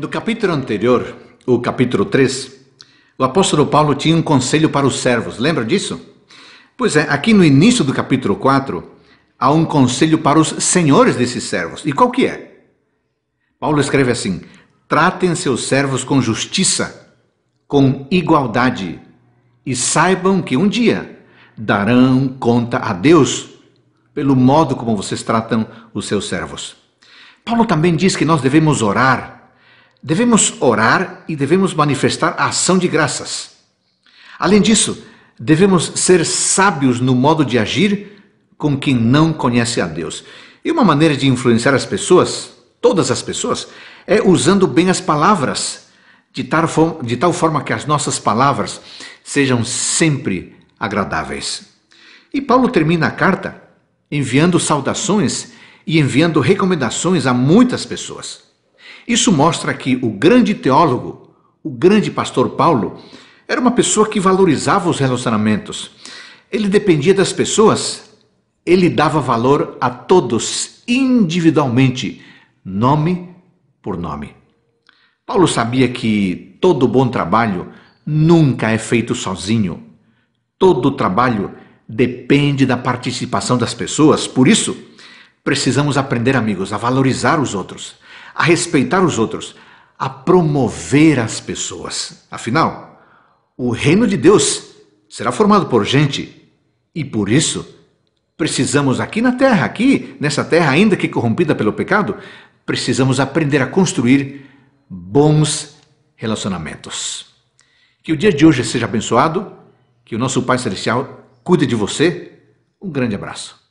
No capítulo anterior, o capítulo 3, o apóstolo Paulo tinha um conselho para os servos, lembra disso? Pois é, aqui no início do capítulo 4, há um conselho para os senhores desses servos. E qual que é? Paulo escreve assim: tratem seus servos com justiça, com igualdade, e saibam que um dia darão conta a Deus pelo modo como vocês tratam os seus servos. Paulo também diz que nós devemos orar Devemos orar e devemos manifestar a ação de graças. Além disso, devemos ser sábios no modo de agir com quem não conhece a Deus. E uma maneira de influenciar as pessoas, todas as pessoas, é usando bem as palavras, de tal, forma, de tal forma que as nossas palavras sejam sempre agradáveis. E Paulo termina a carta enviando saudações e enviando recomendações a muitas pessoas. Isso mostra que o grande teólogo, o grande pastor Paulo, era uma pessoa que valorizava os relacionamentos. Ele dependia das pessoas, ele dava valor a todos individualmente, nome por nome. Paulo sabia que todo bom trabalho nunca é feito sozinho. Todo trabalho depende da participação das pessoas, por isso precisamos aprender, amigos, a valorizar os outros a respeitar os outros, a promover as pessoas. Afinal, o reino de Deus será formado por gente e por isso precisamos aqui na terra, aqui nessa terra ainda que corrompida pelo pecado, precisamos aprender a construir bons relacionamentos. Que o dia de hoje seja abençoado, que o nosso Pai Celestial cuide de você. Um grande abraço.